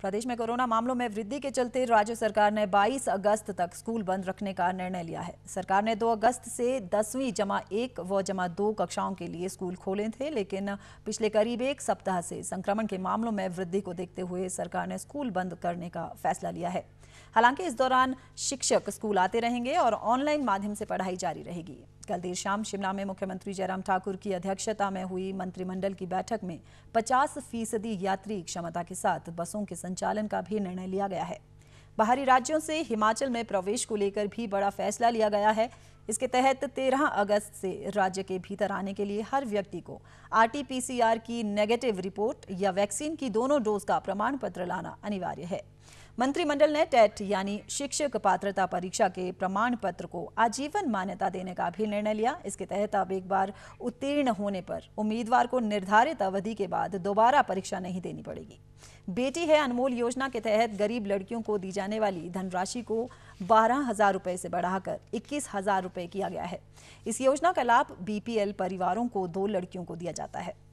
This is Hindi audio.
प्रदेश में कोरोना मामलों में वृद्धि के चलते राज्य सरकार ने 22 अगस्त तक स्कूल बंद रखने का निर्णय लिया है सरकार ने 2 अगस्त से दसवीं जमा एक व जमा दो कक्षाओं के लिए स्कूल खोले थे लेकिन पिछले करीब एक सप्ताह से संक्रमण के मामलों में वृद्धि को देखते हुए सरकार ने स्कूल बंद करने का फैसला लिया है हालांकि इस दौरान शिक्षक स्कूल आते रहेंगे और ऑनलाइन माध्यम से पढ़ाई जारी रहेगी कल देर शाम शिमला में मुख्यमंत्री जयराम ठाकुर की अध्यक्षता में हुई मंत्रिमंडल की बैठक में 50 फीसदी यात्री क्षमता के साथ बसों के संचालन का भी निर्णय लिया गया है बाहरी राज्यों से हिमाचल में प्रवेश को लेकर भी बड़ा फैसला लिया गया है इसके तहत 13 अगस्त से राज्य के भीतर आने के लिए हर व्यक्ति को आरटीपीसीआर की नेगेटिव रिपोर्ट या वैक्सीन की दोनों डोज का प्रमाण पत्र लाना अनिवार्य है मंत्रिमंडल ने टेट यानी शिक्षक पात्रता परीक्षा के प्रमाण पत्र को आजीवन मान्यता देने का भी निर्णय लिया इसके तहत अब एक बार उत्तीर्ण होने पर उम्मीदवार को निर्धारित अवधि के बाद दोबारा परीक्षा नहीं देनी पड़ेगी बेटी है अनमोल योजना के तहत गरीब लड़कियों को दी जाने वाली धनराशि को बारह हजार रुपए से बढ़ाकर इक्कीस हजार रुपए किया गया है इस योजना का लाभ बीपीएल परिवारों को दो लड़कियों को दिया जाता है